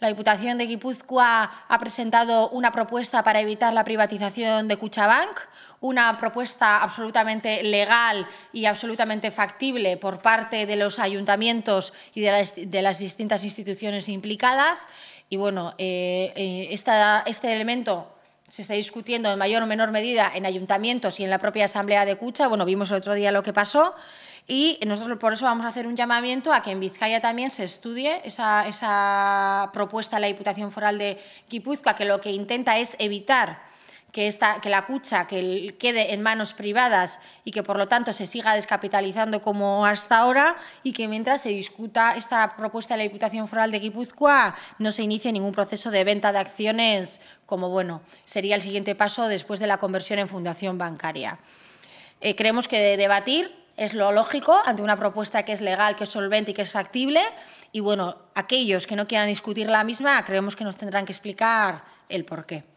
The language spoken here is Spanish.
La Diputación de Guipúzcoa ha presentado una propuesta para evitar la privatización de Cuchabank, una propuesta absolutamente legal y absolutamente factible por parte de los ayuntamientos y de las, distintas instituciones implicadas. Y bueno, eh, eh, este elemento se está discutiendo en mayor o menor medida en ayuntamientos y en la propia Asamblea de Cucha. Bueno, vimos el otro día lo que pasó. Y nosotros por eso vamos a hacer un llamamiento a que en Vizcaya también se estudie esa, propuesta de la Diputación Foral de Guipúzcoa, que lo que intenta es evitar que, esta, que la cucha que quede en manos privadas y que por lo tanto se siga descapitalizando como hasta ahora y que mientras se discuta esta propuesta de la Diputación Foral de Guipúzcoa no se inicie ningún proceso de venta de acciones como bueno sería el siguiente paso después de la conversión en fundación bancaria. Eh, creemos que debatir es lo lógico ante una propuesta que es legal, que es solvente y que es factible. Y bueno, aquellos que no quieran discutir la misma creemos que nos tendrán que explicar el porqué.